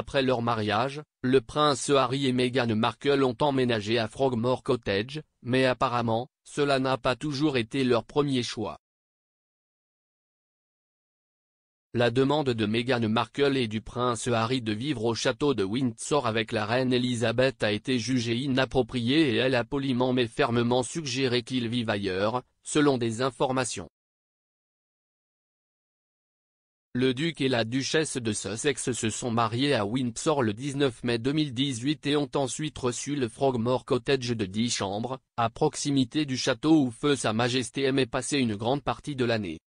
Après leur mariage, le prince Harry et Meghan Markle ont emménagé à Frogmore Cottage, mais apparemment, cela n'a pas toujours été leur premier choix. La demande de Meghan Markle et du prince Harry de vivre au château de Windsor avec la reine Elisabeth a été jugée inappropriée et elle a poliment mais fermement suggéré qu'ils vivent ailleurs, selon des informations. Le duc et la duchesse de Sussex se sont mariés à Windsor le 19 mai 2018 et ont ensuite reçu le Frogmore Cottage de 10 chambres, à proximité du château où feu Sa Majesté aimait passer une grande partie de l'année.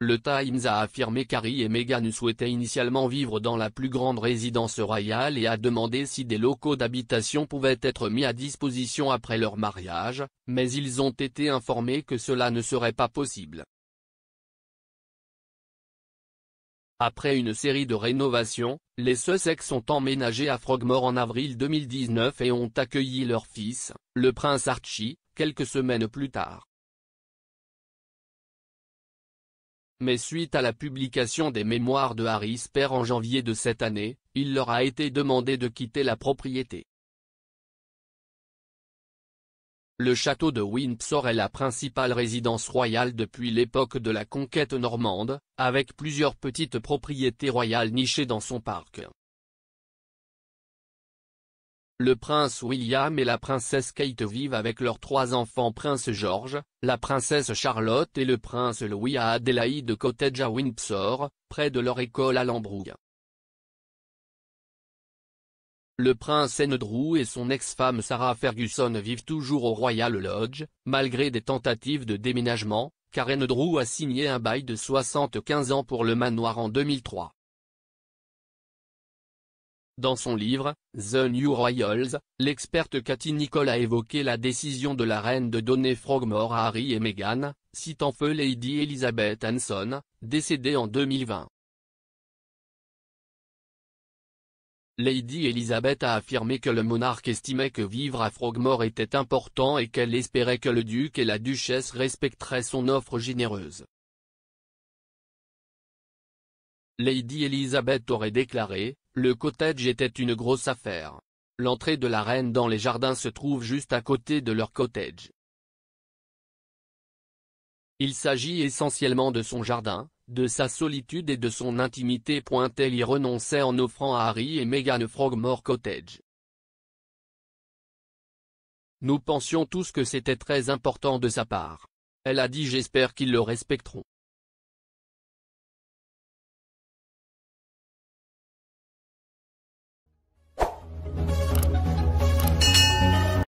Le Times a affirmé qu'Harry et Meghan souhaitaient initialement vivre dans la plus grande résidence royale et a demandé si des locaux d'habitation pouvaient être mis à disposition après leur mariage, mais ils ont été informés que cela ne serait pas possible. Après une série de rénovations, les Sussex sont emménagés à Frogmore en avril 2019 et ont accueilli leur fils, le prince Archie, quelques semaines plus tard. Mais suite à la publication des mémoires de Harris père en janvier de cette année, il leur a été demandé de quitter la propriété. Le château de Windsor est la principale résidence royale depuis l'époque de la conquête normande, avec plusieurs petites propriétés royales nichées dans son parc. Le prince William et la princesse Kate vivent avec leurs trois enfants prince George, la princesse Charlotte et le prince Louis à Adélaïde Cottage à Windsor, près de leur école à Lambrouille. Le prince Andrew et son ex-femme Sarah Ferguson vivent toujours au Royal Lodge, malgré des tentatives de déménagement, car Andrew a signé un bail de 75 ans pour le manoir en 2003. Dans son livre, The New Royals, l'experte Cathy Nicole a évoqué la décision de la reine de donner Frogmore à Harry et Meghan, citant feu Lady Elizabeth Hanson, décédée en 2020. Lady Elizabeth a affirmé que le monarque estimait que vivre à Frogmore était important et qu'elle espérait que le duc et la duchesse respecteraient son offre généreuse. Lady Elizabeth aurait déclaré, le cottage était une grosse affaire. L'entrée de la reine dans les jardins se trouve juste à côté de leur cottage. Il s'agit essentiellement de son jardin, de sa solitude et de son intimité. Elle y renonçait en offrant à Harry et Meghan Frogmore Cottage. Nous pensions tous que c'était très important de sa part. Elle a dit j'espère qu'ils le respecteront.